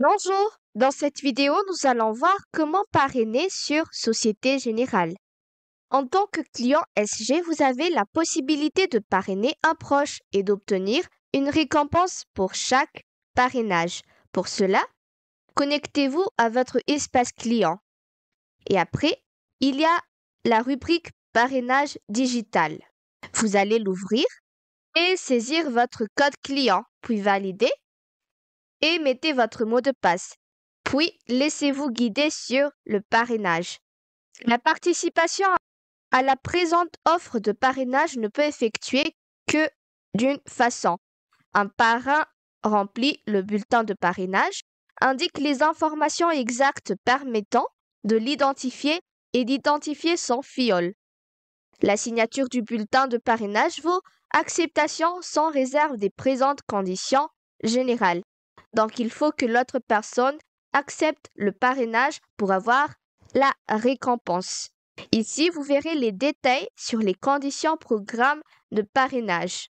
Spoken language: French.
Bonjour, dans cette vidéo nous allons voir comment parrainer sur Société Générale. En tant que client SG, vous avez la possibilité de parrainer un proche et d'obtenir une récompense pour chaque parrainage. Pour cela, connectez-vous à votre espace client. Et après, il y a la rubrique Parrainage digital. Vous allez l'ouvrir et saisir votre code client, puis valider et mettez votre mot de passe. Puis, laissez-vous guider sur le parrainage. La participation à la présente offre de parrainage ne peut effectuer que d'une façon. Un parrain remplit le bulletin de parrainage, indique les informations exactes permettant de l'identifier et d'identifier son fiole. La signature du bulletin de parrainage vaut acceptation sans réserve des présentes conditions générales. Donc il faut que l'autre personne accepte le parrainage pour avoir la récompense. Ici, vous verrez les détails sur les conditions programme de parrainage.